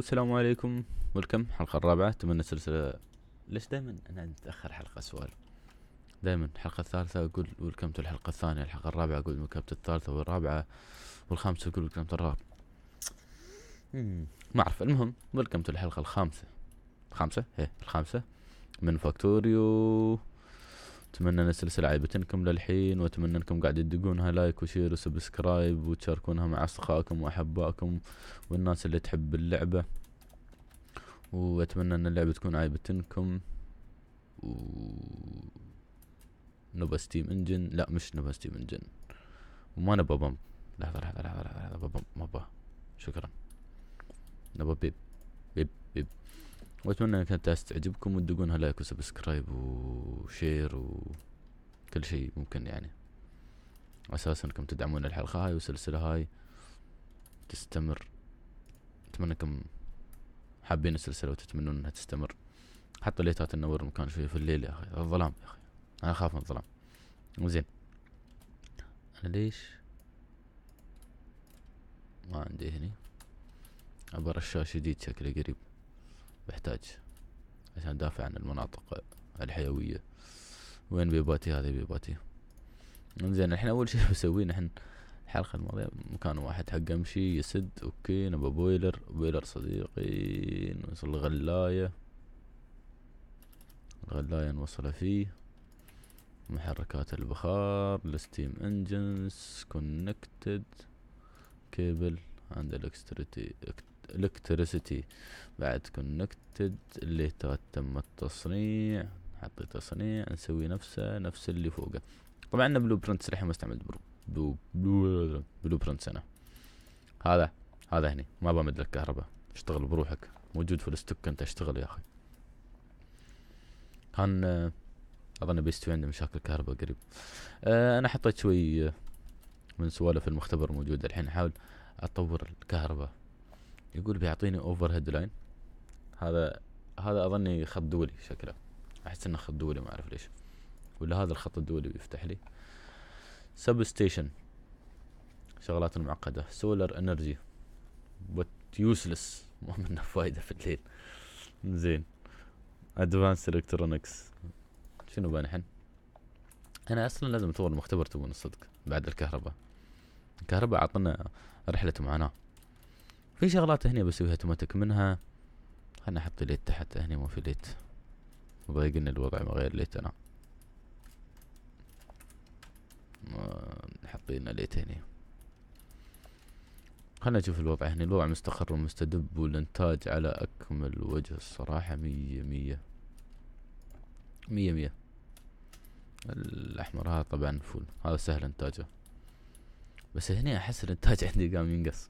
السلام عليكم ولكم الحلقه الرابعه اتمنى السلسله ليش دائما انا اتاخر حلقه سؤال دائما الحلقه الثالثه اقول ولكم الحلقه الثانيه الحلقه الرابعه اقول ولكم الثالثه والرابعه والخامسه اقول ولكم الرابعه ما اعرف المهم ولكم الحلقه الخامسه خامسه ايه الخامسه من فاكتوريو اتمنى ان السلسله عجبتكم للحين واتمنى انكم قاعد تدقونها لايك وشير وسبسكرايب وتشاركونها مع اصدقائكم واحبائكم والناس اللي تحب اللعبه واتمنى ان اللعبه تكون عجبتكم و نبى ستيم انجن لا مش نبى ستيم انجن وما نبى بمب لحظه لحظه لحظه لحظه بمب ما شكرا نبى بيب بيب واتمنى ان كانت تعجبكم وتدقونها لايك وسبسكرايب وشير وكل شيء ممكن يعني اساسا انكم تدعمون الحلقه هاي والسلسله هاي تستمر اتمنى انكم حابين السلسله وتتمنون انها تستمر حتى ليتات النور مكان شوي في الليل يا اخي الظلام يا اخي انا اخاف من الظلام زين انا ليش ما عندي هني عبر الشاشه جديد شكله قريب بحتاج عشان ادافع عن المناطق الحيوية وين بيباتي هذه بيباتي انزين الحين اول شي بسويه نحن الحلقة الماضية مكان واحد حق امشي يسد اوكي نبى بويلر بويلر صديقي نوصل الغلاية الغلاية نوصله فيه محركات البخار الستيم انجنز كونكتد كيبل عند الكتريتي الكتريسيتي بعد كونكتد اللي تم التصنيع حطي تصنيع نسوي نفسه نفس اللي فوقه طبعا عندنا بلو برنتس الحين ما استعملت بلو بلو, بلو برنتس انا هذا هذا هني ما بمد لك كهرباء اشتغل بروحك موجود في الستوك انت اشتغل يا اخي كان اظن بيستوي عنده مشاكل كهرباء قريب آه، انا حطيت شوي آه، من سوالف المختبر موجود الحين احاول اطور الكهرباء يقول بيعطيني اوفر هيد لاين هذا هذا اظني خط دولي شكله احس انه خط دولي ما اعرف ليش ولا هذا الخط الدولي بيفتح لي سب ستيشن شغلات معقدة سولار انرجي بوت يوسلس ما منه فايدة في الليل زين ادفانس الكترونكس شنو بنحن انا اصلا لازم اطور المختبر تبون الصدق بعد الكهرباء الكهرباء عطنا رحلة معاناة في شغلات هنا بسويها اوتوماتيك منها خلنا احط ليت تحت هنا مو في ليت مضايقني الوضع ما غير ليت انا نحط ليت هنا خلنا نشوف الوضع هنا الوضع مستقر ومستدب والانتاج على اكمل وجه الصراحة مية مية مية مية الاحمر هذا طبعا فول هذا سهل انتاجه بس هنا احس الانتاج عندي قام ينقص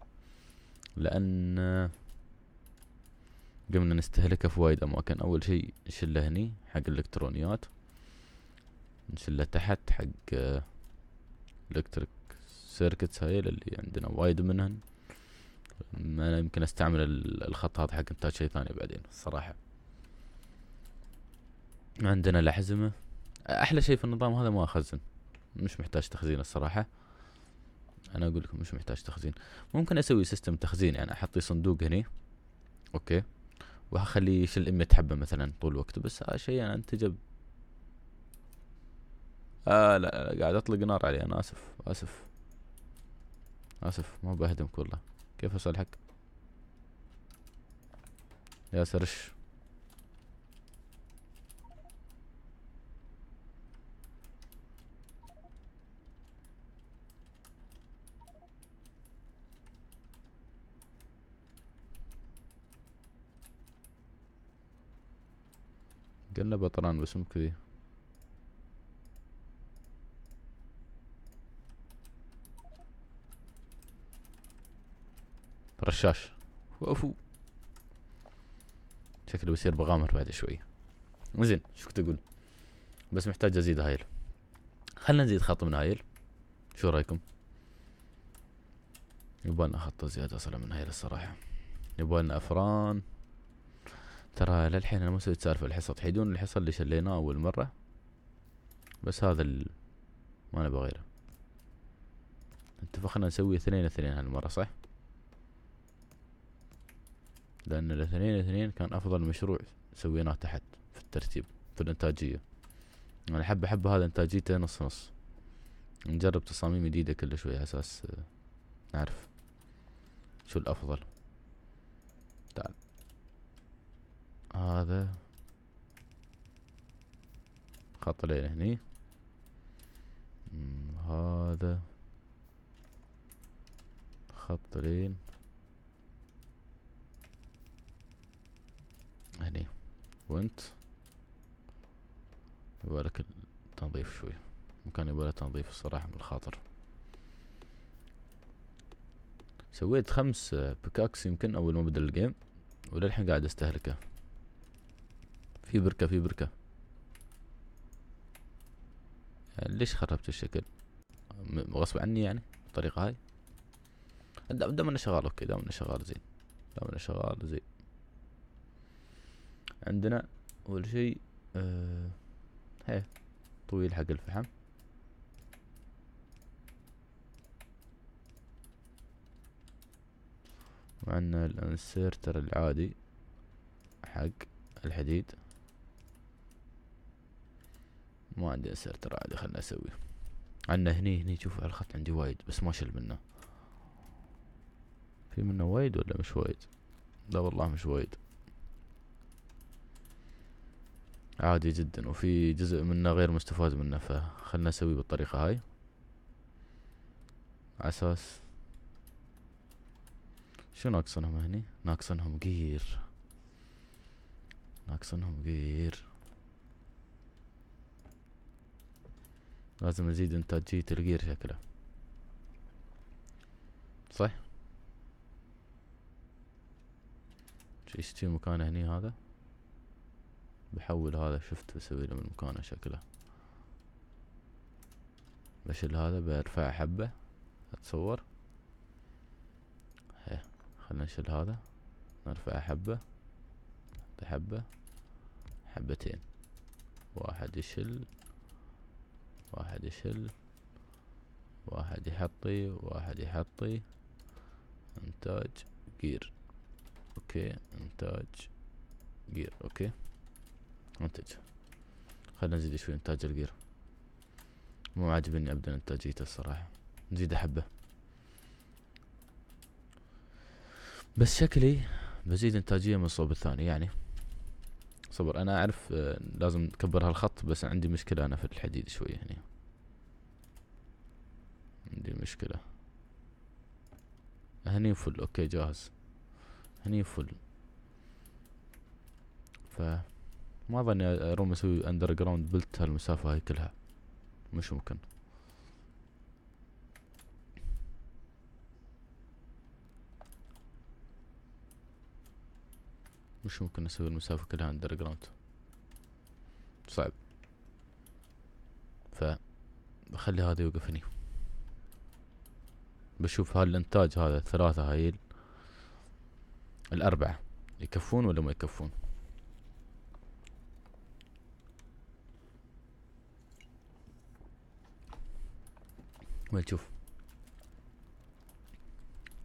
لان قمنا نستهلكها في وايد اماكن اول شيء نشله هني حق الالكترونيات نشله تحت حق الكتريك آه، سيركتس هاي اللي عندنا وايد منهن ما يمكن استعمل الخط هذا حق انتاج شيء ثاني بعدين الصراحة عندنا الأحزمة أحلى شيء في النظام هذا ما أخزن مش محتاج تخزين الصراحة انا اقول لكم مش محتاج تخزين ممكن اسوي سيستم تخزين يعني لي صندوق هني اوكي وهخليه يشيل 100 حبه مثلا طول الوقت بس هذا شيء انا يعني انتجه آه لا, لا قاعد اطلق نار عليه انا اسف اسف اسف ما بهدمك والله كيف اصلحك يا سرش كأنه بطلان بس مو كذي رشاش وافو شكله بيصير بغامر بعد شوي زين شو كنت اقول بس محتاج ازيد هايل خلنا نزيد خط من هايل شو رايكم يبغالنا خط زياده اصلا من هايل الصراحه يبغالنا افران ترى للحين انا ما سويت سالفة الحصه تحيدون الحصه اللي شليناه اول مرة بس هذا ال... ما نبغى غيره اتفقنا نسوي اثنين اثنين هالمرة صح لان الاثنين اثنين كان افضل مشروع سويناه تحت في الترتيب في الانتاجية انا يعني حبة حبة هذا انتاجيته نص نص نجرب تصاميم جديدة كل شوي اساس آه، نعرف شو الافضل هذا خط لين هني هذا خط لين هني وانت يبالك تنظيف شوي مكان يباله تنظيف الصراحة من الخاطر سويت خمس بكاكس يمكن اول ما بدل الجيم وللحين قاعد استهلكه في بركة في بركة يعني ليش خربت الشكل غصب عني يعني بالطريقة هاي دام انه شغال اوكي دام انه شغال زين دام انه شغال زين عندنا اول شي آه هي طويل حق الفحم وعندنا الانسيرتر العادي حق الحديد ما عندي اسئله ترى عادي خلنا اسوي عنا هني هني شوف على الخط عندي وايد بس ما شل منه في منه وايد ولا مش وايد لا والله مش وايد عادي جدا وفي جزء منه غير مستفاد منه فخلنا اسوي بالطريقة هاي عساس شو ناقصنهم هني ناقصنهم قير ناقصنهم قير لازم نزيد انتاجية الجير شكله صح يشتي مكانه هني هذا بحول هذا شفت بسوي له من مكانه شكله بشيل هذا برفع حبة اتصور هيا إيه، خلنا نشيل هذا نرفع حبة حبة حبتين واحد يشل واحد يشل واحد يحطي واحد يحطي انتاج جير اوكي انتاج جير اوكي انتج خلنا نزيد شوي انتاج الجير مو عاجبني ابدا انتاجيته الصراحة نزيد حبة بس شكلي بزيد انتاجية من الصوب الثاني يعني صبر انا اعرف آه، لازم نكبر هالخط بس عندي مشكلة انا في الحديد شوية هنا عندي مشكلة هني فل اوكي جاهز هني فل ف ما ظني اروم اسوي اندر جراوند بلت هالمسافة هاي كلها مش ممكن وش ممكن اسوي المسافة كلها اندر جراوند صعب ف بخلي هذا يوقف هني بشوف هالانتاج هذا الثلاثة هايل الأربعة يكفون ولا ما يكفون ما تشوف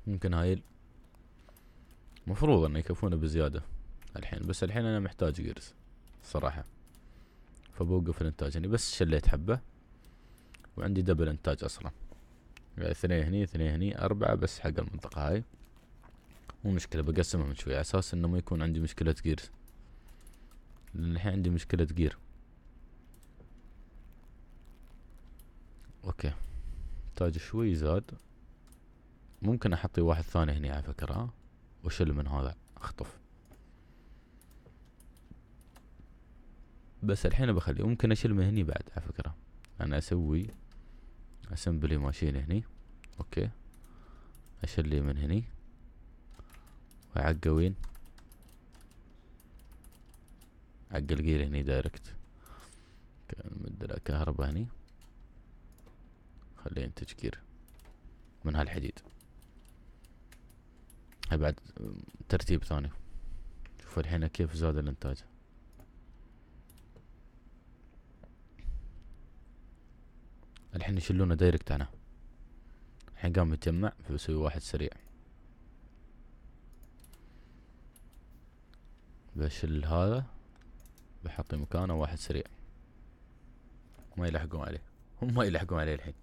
ممكن هايل مفروض انه يكفونه بزيادة الحين بس الحين انا محتاج جيرز صراحة فبوقف الانتاج هني يعني بس شليت حبة وعندي دبل انتاج اصلا يعني اثنين هني اثنين هني اربعة بس حق المنطقة هاي مو مشكلة بقسمهم شوي على اساس انه ما يكون عندي مشكلة جيرز لان الحين عندي مشكلة جير اوكي انتاج شوي زاد ممكن احطي واحد ثاني هني على فكرة واشل من هذا اخطف بس الحين بخلي ممكن اشيل هني بعد على فكرة انا اسوي اسمبلي ماشين هني اوكي اشيل لي من هني وعقوين عق الجير هني دايركت نمد له كهرباء هني خليه ينتج جير من هالحديد هاي بعد ترتيب ثاني شوف الحين كيف زاد الانتاج الحين يشلونه دايركت انا الحين قام يتجمع فبسوي واحد سريع بشل هذا بحط مكانه واحد سريع ما يلحقون عليه هم ما يلحقون عليه الحين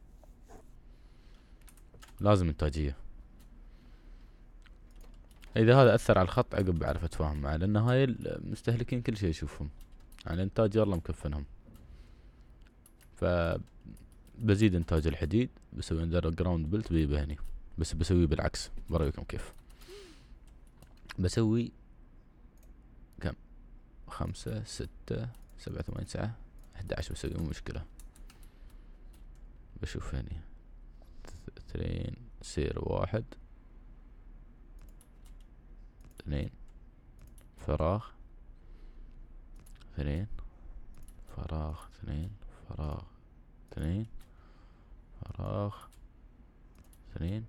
لازم انتاجية اذا هذا اثر على الخط عقب بعرف اتفاهم معه لان هاي المستهلكين كل شيء يشوفهم على يعني الانتاج يلا مكفنهم ف بزيد انتاج الحديد بسوي اندر جراوند بلت بيبه هني بس بسويه بالعكس برايكم كيف بسوي كم خمسة ستة سبعة ثمانية تسعة احد عشر بسوي مو مشكلة بشوف هني اثنين سير واحد اثنين فراغ اثنين فراغ اثنين فراغ اثنين اخ Sehen.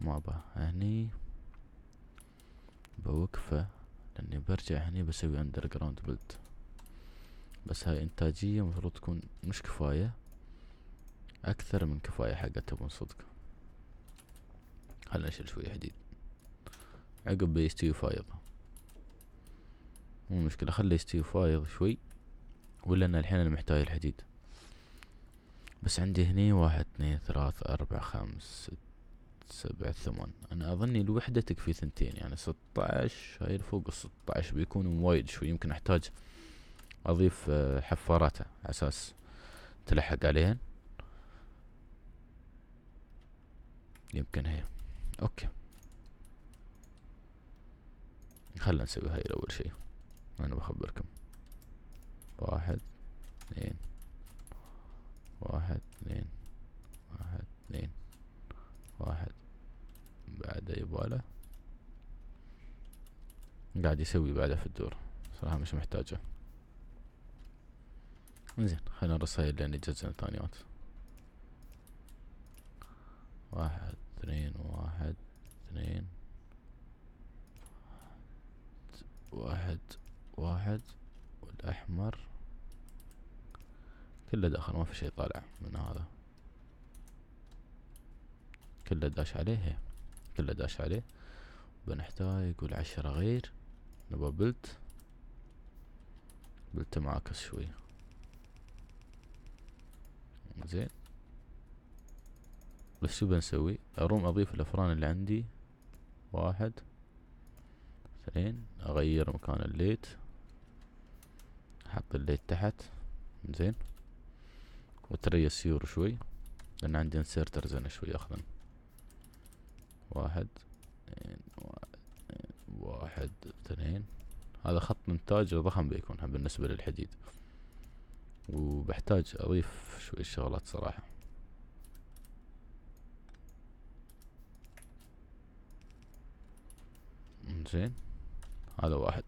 ما هني بوقفه لاني برجع هني بسوي اندر جراوند بلد بس هاي انتاجية مفروض تكون مش كفاية اكثر من كفاية تبون صدق خلنا نشيل شوية حديد عقب بيستوي فايض مو مشكلة خلي يستوي فايض شوي ولا ان الحين انا محتاج الحديد بس عندي هني واحد اثنين ثلاث اربع خمس ست سبع ثمان انا اظني الوحدة تكفي ثنتين يعني عشر هاي فوق عشر بيكون وايد شوي يمكن احتاج اضيف آه، حفاراته على اساس تلحق عليهن يمكن هي اوكي خلنا نسوي هاي اول شي انا بخبركم واحد اثنين واحد اثنين واحد اثنين واحد بعد يباله قاعد يسوي بعده في الدور صراحة مش محتاجه زين خلينا الرسايل لين يتجزن ثانيات واحد اثنين واحد اثنين واحد واحد والأحمر كله داخل ما في شي طالع من هذا كله داش عليه كله داش عليه بنحتاج يقول عشرة غير نبغى بلت بلت معاكس شوي زين بس شو بنسوي اروم اضيف الافران اللي عندي واحد اثنين اغير مكان الليت احط الليت تحت زين وتري السيور شوي لأن عندي انسيرترز أنا شوي أخذن واحد اثنين واحد اثنين هذا خط إنتاج ضخم بيكون بالنسبة للحديد وبحتاج أضيف شوي شغلات صراحة زين هذا واحد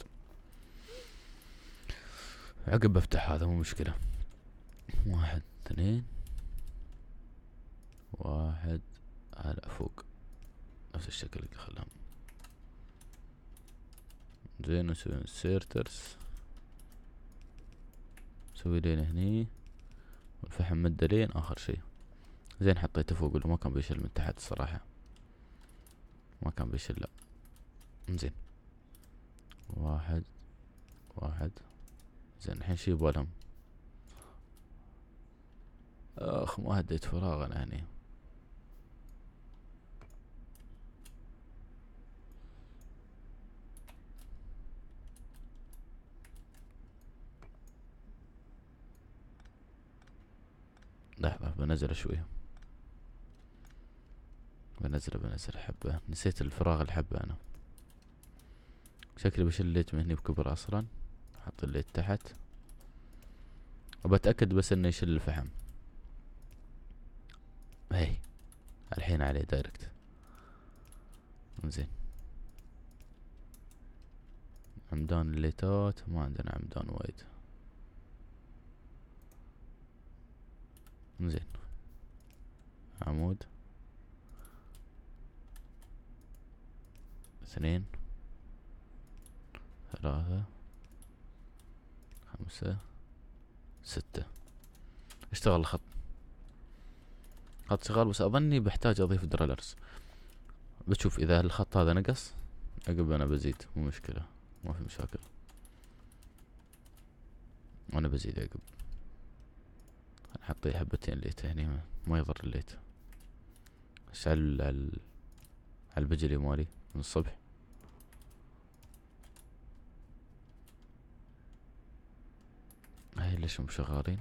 عقب بفتح هذا مو مشكله واحد اثنين واحد على فوق نفس الشكل اللي خلاهم زين نسوي انسيرترز نسوي لين هني والفحم مده لين اخر شي زين حطيته فوق ولا ما كان بيشل من تحت الصراحة ما كان بيشل لا زين واحد واحد زين الحين شي بالهم اخ ما هديت فراغ انا هني لحظة بنزل شوي بنزل بنزل حبة نسيت الفراغ الحبة أنا شكلي بشيل الليت من هني بكبر أصلا حط الليت تحت وبتأكد بس إني يشل الفحم هي الحين عليه دايركت زين عمدان الليتات ما عندنا عمدان وايد زين عمود اثنين ثلاثة خمسة ستة اشتغل الخط خط شغال بس اظني بحتاج اضيف دريلرز بتشوف اذا الخط هذا نقص عقب انا بزيد مو مشكلة ما في مشاكل انا بزيد عقب نحط حبتين ليت هني ما يضر الليت اشعل على على البجلي مالي من الصبح هاي ليش هم شغالين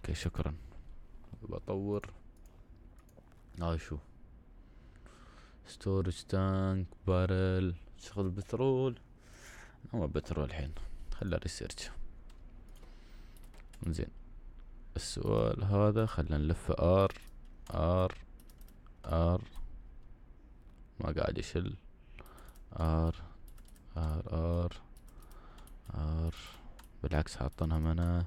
اوكي شكرا بطور هاي شو ستورج تانك بارل شغل بترول هو بترول الحين خلى ريسيرش زين السؤال هذا خلنا نلف ار ار ار ما قاعد يشل ار ار ار ار بالعكس حاطينها منه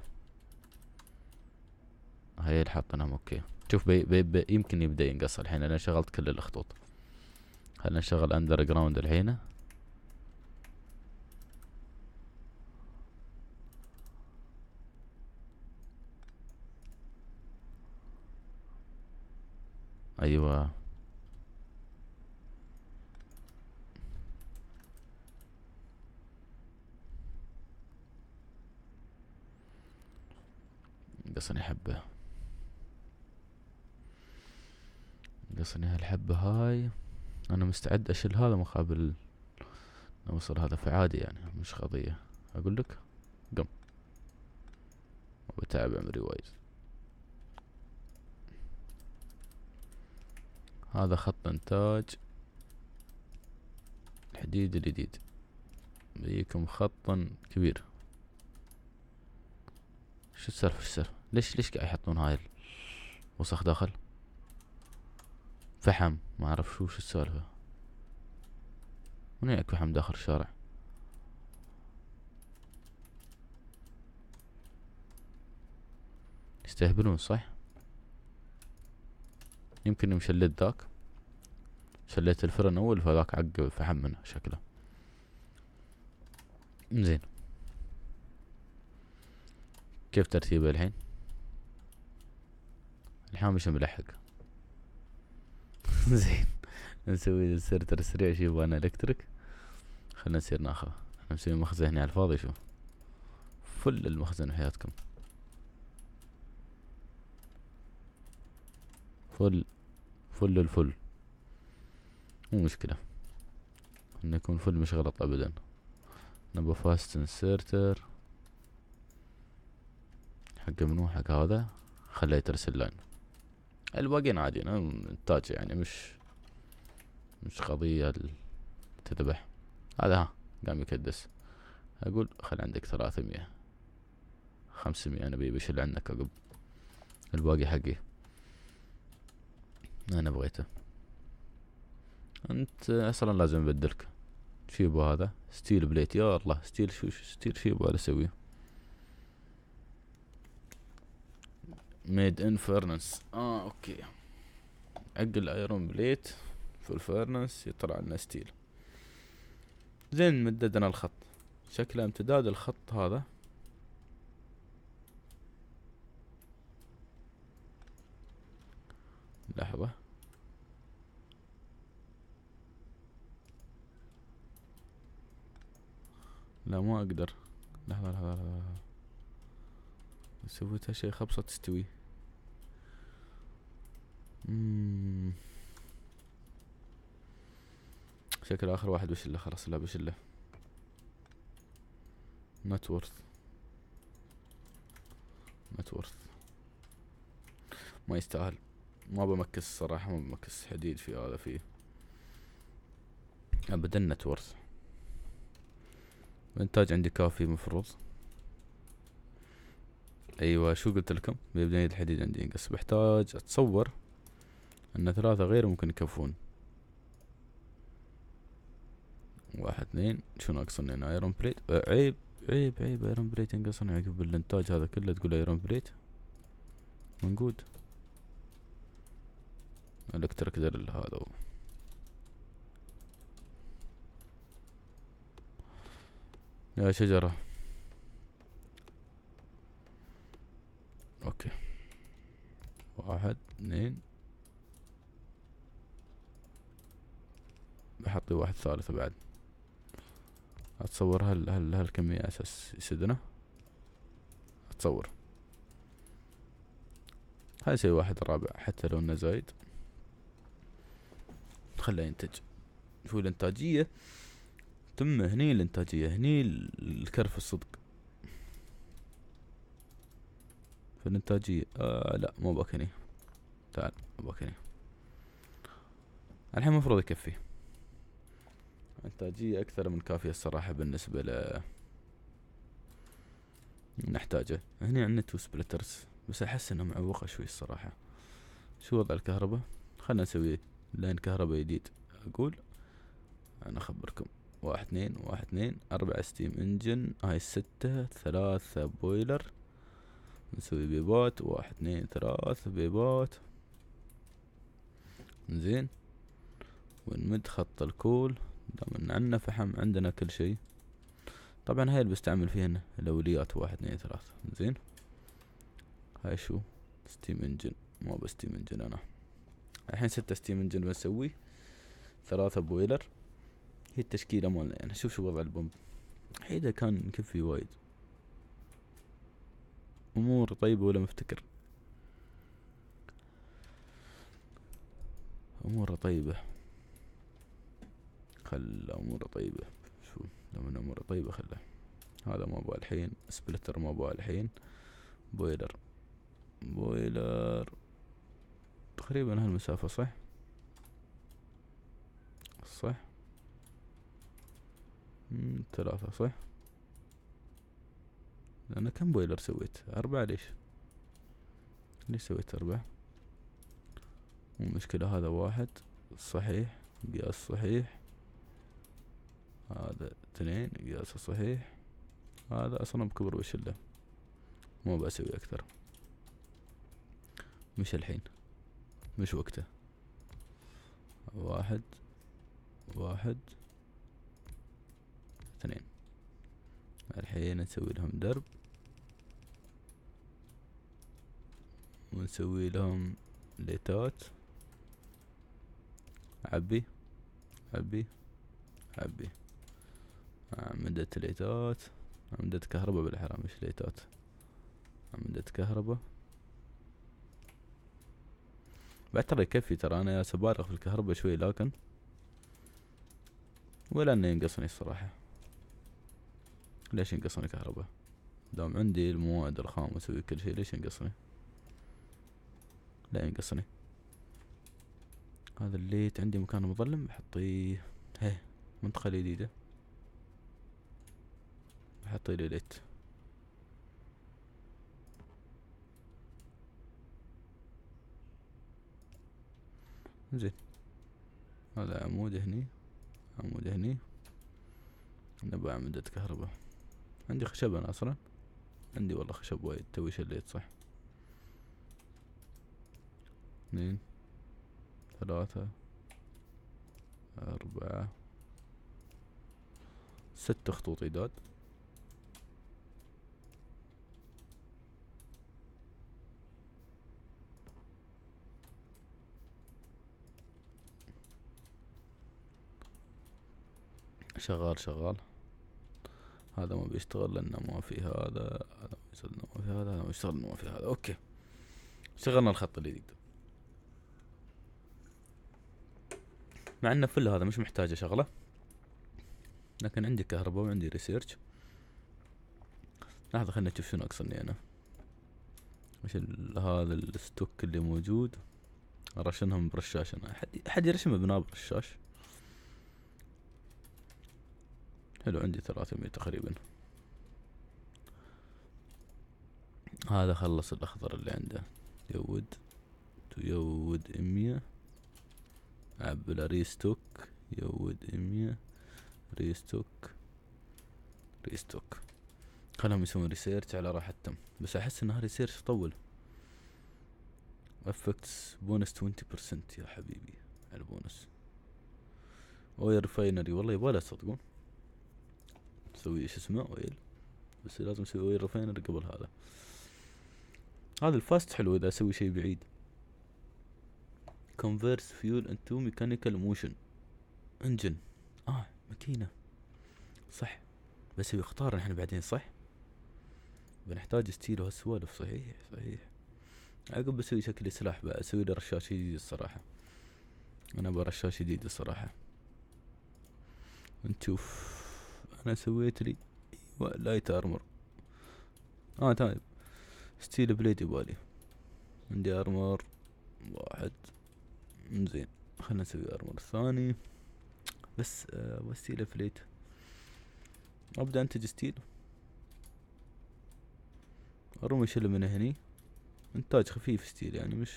هاي اللي حاطينهم اوكي شوف بي بي بي يمكن يبدا ينقص الحين انا شغلت كل الخطوط خلينا نشغل اندر جراوند الحين ايوه قصني حبه قصني هالحبة هاي انا مستعد اشيل هذا مقابل اوصل هذا فعادي يعني مش قضية اقول لك قم وبتعب عمري وايد هذا خط انتاج الحديد الجديد بيكم خطا كبير شو السالفة شو السالفة ليش ليش قاعد يحطون هاي الوسخ داخل فحم ما اعرف شو شو السالفة من اكو فحم داخل الشارع يستهبلون صح يمكن مشلت ذاك شليت الفرن اول فذاك عقب فحم منه شكله زين كيف ترتيبه الحين الحين مش ملحق زين نسوي سيرتر سريع شي يبغانا الكتريك خلنا نصير ناخذ احنا مسويين مخزن هنا على الفاضي شوف فل المخزن حياتكم فل فل الفل مو مشكلة انه يكون فل مش غلط ابدا نبى فاست انسيرتر حق منو حق هذا خليه ترسل لاين الباقيين عادي نعم، التاج يعني مش مش قضية تذبح هذا ها قام يكدس اقول خل عندك ثلاثمية خمسمية انا بشيل عنك عقب الباقي حقي انا بغيته انت اصلا لازم ابدلك شيبو هذا ستيل بليت يا الله ستيل شو ستيل شيبو هذا اسويه ميد ان فيرنس اه اوكي عق الايرون بليت في الفيرنس يطلع لنا ستيل زين مددنا الخط شكله امتداد الخط هذا لحظة لا ما اقدر لحظة لحظة لحظة سويتها شي خبصة تستوي شكل اخر واحد بشله خلاص لا بشله نوت وورث نوت وورث ما يستاهل ما بمكس الصراحة ما بمكس حديد في هذا فيه ابدا نوت وورث الانتاج عندي كافي مفروض ايوه شو قلت لكم بيبدأ الحديد عندي ينقص بحتاج اتصور ان ثلاثة غير ممكن يكفون واحد اثنين شو ناقصنا هنا ايرون آه، بليت عيب عيب عيب ايرون بليت ينقصنا عقب الانتاج هذا كله تقول ايرون بليت منقود الكترك درل هذا هو يا شجرة اوكي واحد اثنين بحط واحد ثالث بعد اتصور هل هل هالكمية اساس يسدنا اتصور هاي سوي واحد رابع حتى لو انه زايد خله ينتج شوف الانتاجية تم هني الانتاجية هني الكرف الصدق في الانتاجية آه لا مو باكني تعال مو باكني الحين المفروض يكفي انتاجية اكثر من كافية الصراحة بالنسبة ل نحتاجه هنا عندنا تو سبلترز بس احس انه معوقة شوي الصراحة شو وضع الكهرباء خلنا نسوي لين كهرباء جديد اقول انا اخبركم واحد اثنين واحد اثنين اربعة ستيم انجن هاي ستة ثلاثة بويلر نسوي بيبات واحد اثنين ثلاث بيبات زين ونمد خط الكول دام ان عندنا فحم عندنا كل شيء طبعا هاي اللي بستعمل فيها الاوليات واحد اثنين ثلاث زين هاي شو ستيم انجن ما بستيم انجن انا الحين ستة ستيم انجن بنسوي ثلاثة بويلر هي التشكيلة مالنا يعني شوف شو وضع البومب هيدا كان يكفي وايد امور طيبه ولا مفتكر اموره طيبه خل اموره طيبه شو لما اموره طيبه خله هذا ما ابغى الحين سبلتر ما ابغى الحين بويلر بويلر تقريبا هالمسافة صح صح ثلاثة صح انا كم بويلر سويت اربعة ليش ليش سويت اربعة المشكلة هذا واحد صحيح قياس صحيح هذا اثنين قياس صحيح هذا اصلا بكبر وشله ما بسوي اكثر مش الحين مش وقته واحد واحد اثنين الحين نسوي لهم درب ونسوي لهم ليتات عبي عبي عبي عمدة ليتات عمدة كهرباء بالحرام مش ليتات عمدة كهرباء بعد ترى يكفي ترى انا سبالغ في الكهرباء شوي لكن ولا انه ينقصني الصراحة ليش ينقصني كهرباء دام عندي المواد الخام واسوي كل شيء ليش ينقصني لا ينقصني هذا الليت عندي مكان مظلم بحطيه هي منطقة جديدة بحطيه ليت زين هذا عمود هني عمود هني نبغى عمودة كهرباء عندي خشب انا اصلا عندي والله خشب وايد توي شليت صح اثنين ثلاثة أربعة ست خطوط إيداد شغال شغال هذا ما بيشتغل لأنه ما في هذا هذا ما بيشتغل لأنه ما في هذا هذا ما بيشتغل ما في هذا أوكي شغلنا الخط الجديد مع انه فل هذا مش محتاجه شغله لكن عندي كهرباء وعندي ريسيرش لحظة خلنا نشوف شنو اقصني انا وش هذا الستوك اللي موجود رشنهم برشاش انا حد حد يرشم بناء برشاش حلو عندي ثلاثمية تقريبا هذا خلص الاخضر اللي عنده يود يود مية عبلا ريستوك يود امية ريستوك ريستوك خلهم يسوون ريسيرش على راحتهم بس احس انها ريسيرش طول افكتس بونس 20% يا حبيبي على البونس اويل ريفاينري والله يبغالها تصدقون نسوي ايش اسمه اويل بس لازم نسوي اويل ريفاينري قبل هذا هذا الفاست حلو اذا اسوي شيء بعيد converts fuel into mechanical motion engine اه ماكينة صح بس بيختار نحن بعدين صح بنحتاج ستيل وهالسوالف صحيح صحيح عقب بسوي شكل سلاح بقى اسوي له رشاش جديد الصراحة انا برشاش جديد الصراحة نشوف انا سويت لي لايت ارمر اه طيب ستيل بليد يبالي عندي ارمر واحد زين خلنا نسوي ارمر ثاني بس آه وستيل افليت ابدا انتج ستيل ارمي شله من هني انتاج خفيف ستيل يعني مش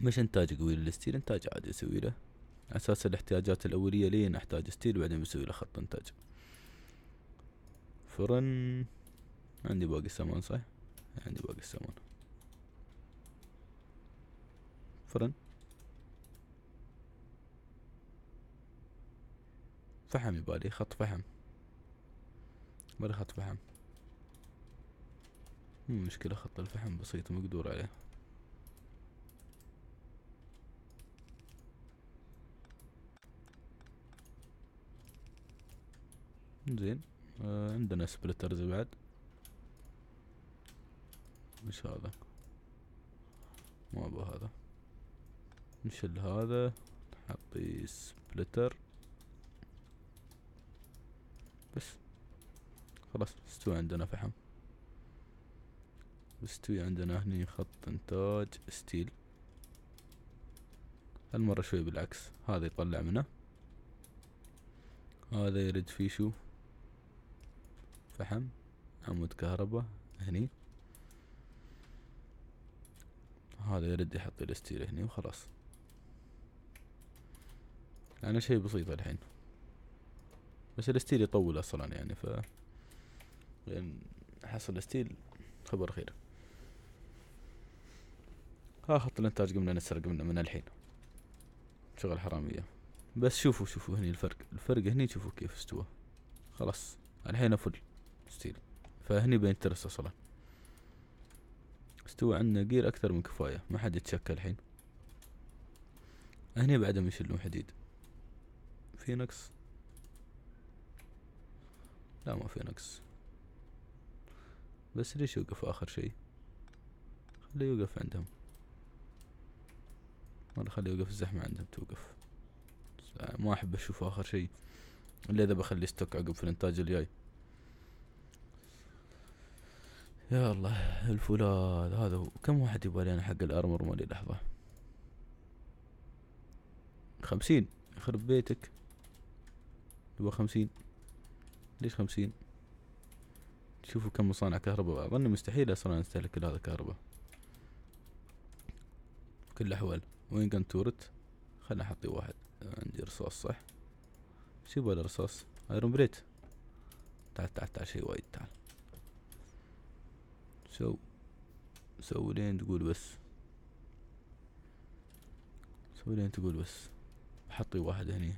مش انتاج قوي للستيل انتاج عادي اسوي له اساس الاحتياجات الاوليه لين احتاج ستيل بعدين بسوي له خط انتاج فرن عندي باقي السمان صح عندي باقي السمان صفرا فحم يبالي خط فحم بالي خط فحم مو مشكلة خط الفحم بسيط مقدور عليه زين آه عندنا سبلترز بعد وش هذا ما ابغى هذا نشل هذا نحطي سبلتر بس خلاص استوى عندنا فحم استوي عندنا هني خط انتاج ستيل هالمرة شوي بالعكس هذا يطلع منه هذا يرد فيه شو فحم عمود كهرباء هني هذا يرد يحط الستيل هني وخلاص يعني شيء بسيط الحين بس الستيل يطول اصلا يعني ف لان يعني حصل الستيل خبر خير ها خط الانتاج قمنا نسرق منه من الحين شغل حرامية بس شوفوا شوفوا هني الفرق الفرق هني شوفوا كيف استوى خلاص الحين فل ستيل فهني بينترس اصلا استوى عندنا جير اكثر من كفاية ما حد يتشكى الحين هني بعدهم يشلون حديد في نقص لا ما في نقص بس ليش يوقف آخر شي خليه يوقف عندهم ولا خليه يوقف الزحمة عندهم توقف ما أحب اشوف آخر شي إلا إذا بخلي ستوك عقب في الإنتاج الجاي يا الله الفولاذ هذا هو كم واحد يبغى لنا حق الأرمر مالي لحظة خمسين يخرب بيتك يبغى خمسين ليش خمسين شوفوا كم مصانع كهرباء أظن مستحيل أصلا نستهلك كل هذا كهرباء كل الأحوال وين كان تورت خلنا أحطي واحد عندي رصاص صح شو ولا رصاص ايرون بريت تعال تعال تعال شي وايد تعال سو سو لين تقول بس سو لين تقول بس حطي واحد هني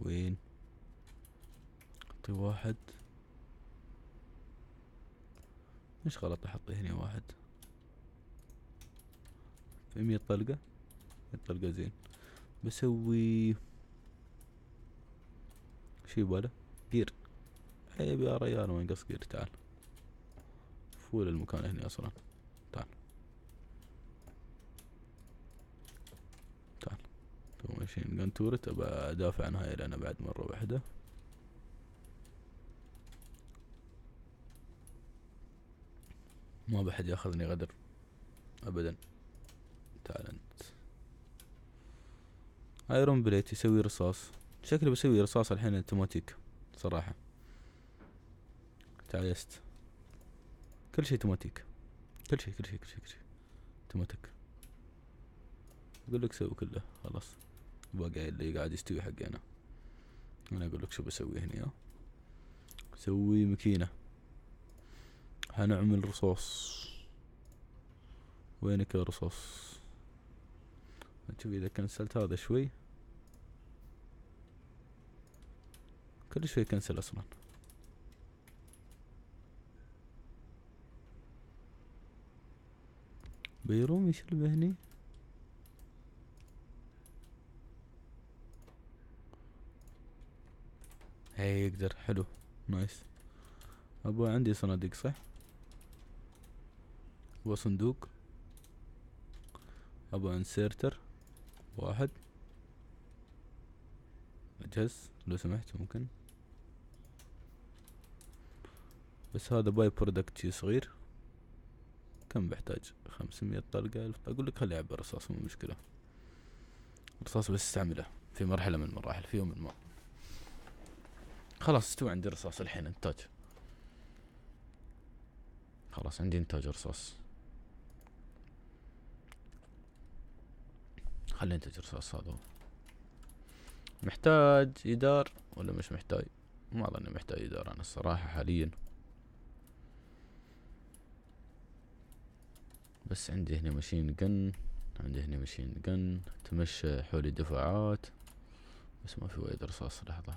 وين احطي واحد مش غلط احطي هنا واحد في مية طلقة مية طلقة زين بسوي شي بالا جير عيب يا ريال وين قص جير تعال فول المكان هنا اصلا تعال تعال تو ماشيين قنتورة ابى ادافع عن هاي لانه بعد مرة واحدة ما بحد ياخذني غدر ابدا تالنت ايرون بليت يسوي رصاص شكله بسوي رصاص الحين اوتوماتيك صراحة تعيست كل شيء اوتوماتيك كل شيء كل شيء كل شيء كل شيء اوتوماتيك اقول لك سوي كله خلاص باقي اللي قاعد يستوي حقي انا اقول لك شو بسوي هنا سوي ماكينه هنعمل رصاص وينك يا نشوف شوف اذا كنسلت هذا شوي كل شوي كنسل اصلا بيروم ايش اللي هني هي يقدر حلو نايس ابو عندي صناديق صح وصندوق ابغى انسيرتر واحد اجهز لو سمحت ممكن بس هذا باي برودكت شي صغير كم بحتاج خمسمية طلقة ألف أقول لك خلي أعبي رصاص مو مشكلة رصاص بس استعمله في مرحلة من المراحل في يوم ما خلاص استوى عندي رصاص الحين انتاج خلاص عندي انتاج رصاص خلي انت صوص هذا محتاج إدار ولا مش محتاج ما أظن محتاج إدار أنا الصراحة حاليا بس عندي هنا ماشين جن عندي هنا ماشين جن تمشى حولي دفاعات بس ما في وايد رصاص لحظة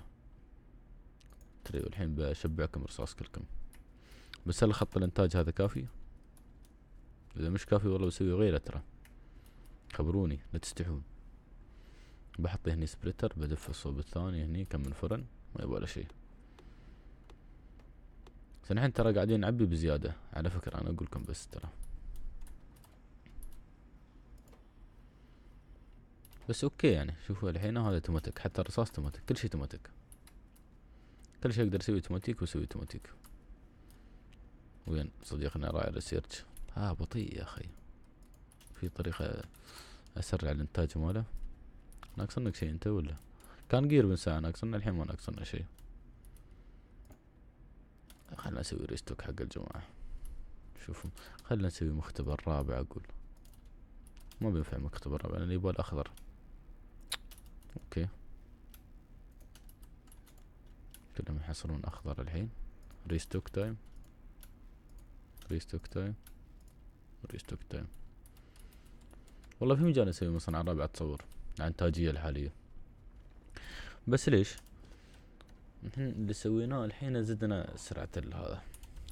تري الحين بشبعكم رصاص كلكم بس هل خط الانتاج هذا كافي اذا مش كافي والله بسوي غيره ترى خبروني لا تستحون بحط هني سبريتر بدف الصوب الثاني هني كم من فرن ما يبغى ولا شيء نحن ترى قاعدين نعبي بزيادة على فكرة أنا أقول لكم بس ترى بس أوكي يعني شوفوا الحين هذا توماتيك حتى الرصاص توماتيك كل شيء توماتيك كل شيء أقدر أسوي توماتيك وأسوي توماتيك وين صديقنا راعي الريسيرش ها آه بطيء يا أخي في طريقة اسرع الانتاج ماله ناقصنك شي انت ولا كان جير من ساعة ناقصنا الحين ما ناقصنا شي خلنا نسوي ريستوك حق الجماعة شوفوا خلنا نسوي مختبر رابع اقول ما بينفع مختبر رابع لأن يبغى الاخضر اوكي كلهم يحصلون اخضر الحين ريستوك تايم ريستوك تايم ريستوك تايم والله في مجال اسوي مصنع رابع تصور على الانتاجيه الحاليه بس ليش نحن اللي سويناه الحين زدنا سرعة هذا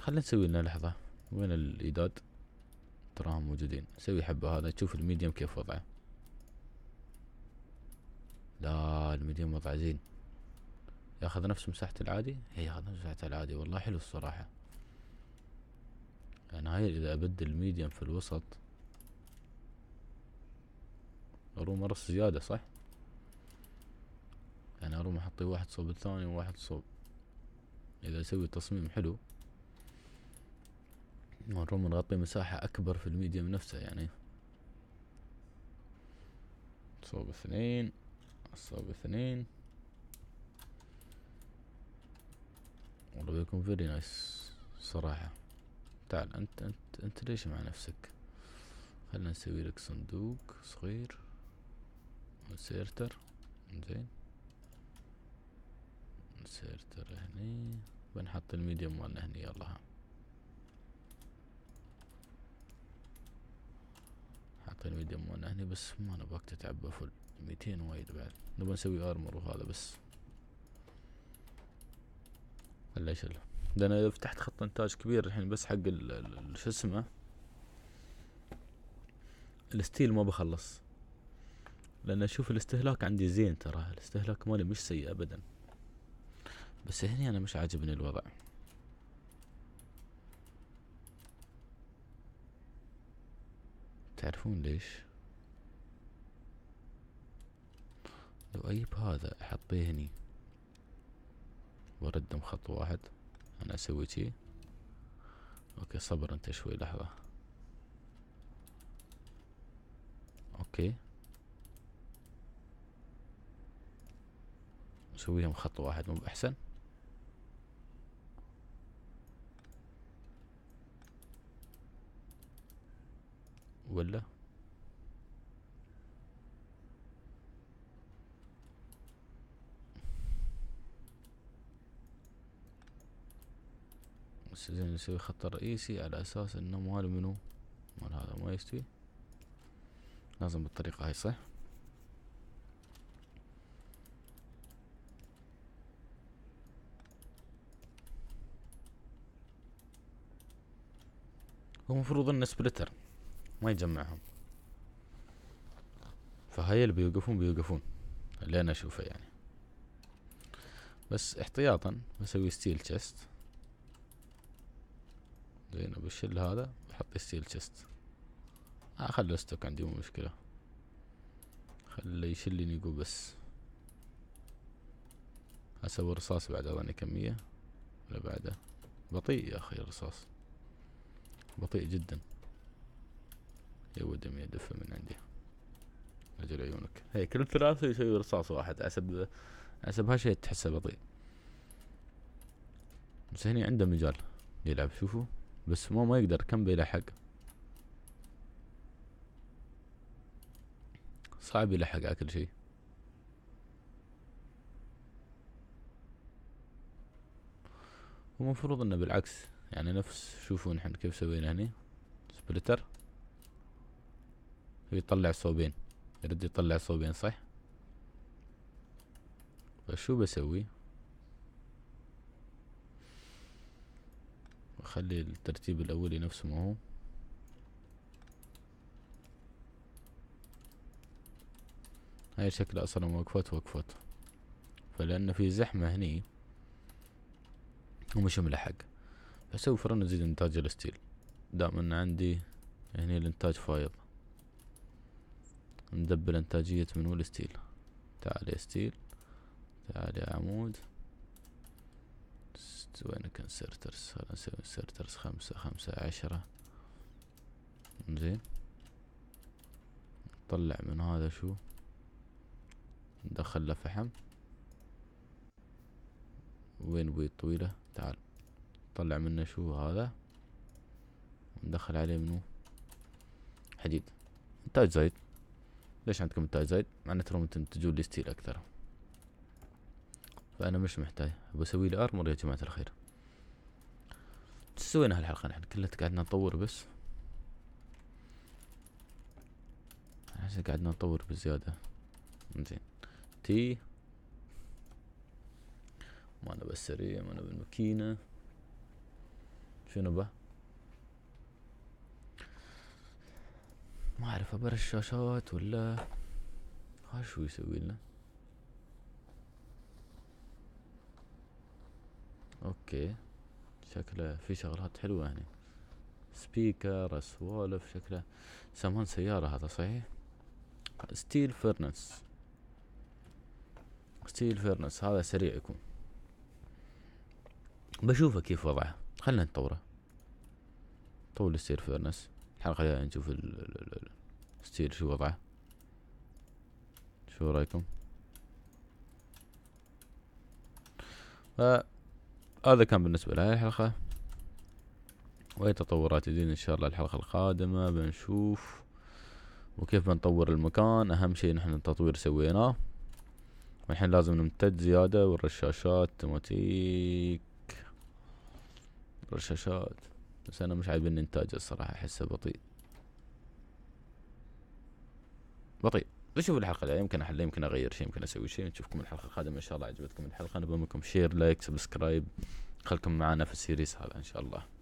خلينا نسوي لنا لحظة وين الإيداد تراهم موجودين سوي حبة هذا تشوف الميديوم كيف وضعه لا الميديوم وضعه زين ياخذ نفس مساحة العادي هي إيه، ياخذ نفس مساحة العادي والله حلو الصراحة يعني هاي إذا أبدل الميديوم في الوسط اروم ارص زيادة صح يعني اروم احطي واحد صوب الثاني وواحد صوب اذا اسوي تصميم حلو اروم نغطي مساحة اكبر في الميديم نفسه يعني صوب اثنين صوب اثنين والله بيكون فيري نايس صراحة تعال انت انت انت ليش مع نفسك خلنا نسوي لك صندوق صغير انسيرتر زين انسيرتر هني بنحط الميديوم مالنا هني يلا ها حط الميديوم مالنا هني بس ما بوقت تتعبى فل ميتين وايد بعد نبغى نسوي ارمر وهذا بس ليش اشيله لان اذا فتحت خط انتاج كبير الحين بس حق شو اسمه الستيل ما بخلص لأن أشوف الاستهلاك عندي زين ترى الاستهلاك مالي مش سيء أبدا بس هني أنا مش عاجبني الوضع تعرفون ليش لو أجيب هذا أحطيه هني وأردم خط واحد أنا أسوي شي أوكي صبر أنت شوي لحظة أوكي نسويهم خط واحد مو بأحسن ولا بس زين نسوي خط رئيسي على اساس انه مال منو مال هذا ما يستوي لازم بالطريقة هاي صح هو المفروض انه سبلتر ما يجمعهم فهاي اللي بيوقفون بيوقفون اللي انا اشوفه يعني بس احتياطا بسوي ستيل تشست زين بشيل هذا بحط ستيل تشست آه ستوك عندي مو مشكلة خلي يشيل نيجو بس اسوي رصاص بعد اظني كمية ولا بعده بطيء يا اخي الرصاص بطيء جدا يا ود يا دفه من عندي اجل عيونك هي كل ثلاثة يسوي رصاص واحد حسب حسب هالشيء تحسه بطيء بس هني عنده مجال يلعب شوفوا بس مو ما يقدر كم بيلحق صعب يلحق على كل شيء المفروض انه بالعكس يعني نفس شوفوا نحن كيف سوينا هني سبلتر يطلع صوبين يرد يطلع صوبين صح فشو بسوي بخلي الترتيب الاولي نفسه ما هو هاي شكل اصلا وقفت وقفت فلانه في زحمه هني ومش ملحق بسوي فرن ازيد انتاج الستيل دام ان عندي هني الانتاج فايض ندبل انتاجية منو الستيل تعال يا ستيل تعال يا عمود وينك انسرترز خلنا نسوي انسرترز خمسة خمسة عشرة زين نطلع من هذا شو ندخل له فحم وين بوي طويلة تعال طلع منه شو هذا ندخل عليه منو حديد انتاج زايد ليش عندكم انتاج زايد معناته انتم تنتجون لي ستيل اكثر فانا مش محتاج بسوي لي ارمر يا جماعه الخير سوينا هالحلقه نحن كلها قعدنا نطور بس احنا قعدنا نطور بزياده زين تي ما انا بالسريع ما انا بالماكينه شنو به ما اعرف ابر الشاشات ولا ها شو يسوي لنا اوكي شكله في شغلات حلوة هنا سبيكر سوالف شكله سمان سيارة هذا صحيح ستيل فيرنس ستيل فيرنس هذا سريع يكون بشوفه كيف وضعه خلنا نطوره طول السير فيرنس الحلقة الجاية نشوف ال السير شو وضعه شو رايكم آه، هذا كان بالنسبة لهاي الحلقة واي تطورات جديدة ان شاء الله الحلقة القادمة بنشوف وكيف بنطور المكان اهم شيء نحن التطوير سويناه والحين لازم نمتد زيادة والرشاشات اوتوماتيك رشاشات بس انا مش عاجبني الانتاج الصراحه احسه بطيء بطيء بشوف الحلقه اللي يمكن احل يمكن اغير شيء يمكن اسوي شيء نشوفكم الحلقه القادمه ان شاء الله عجبتكم الحلقه انا منكم شير لايك سبسكرايب خلكم معنا في السيريس هذا ان شاء الله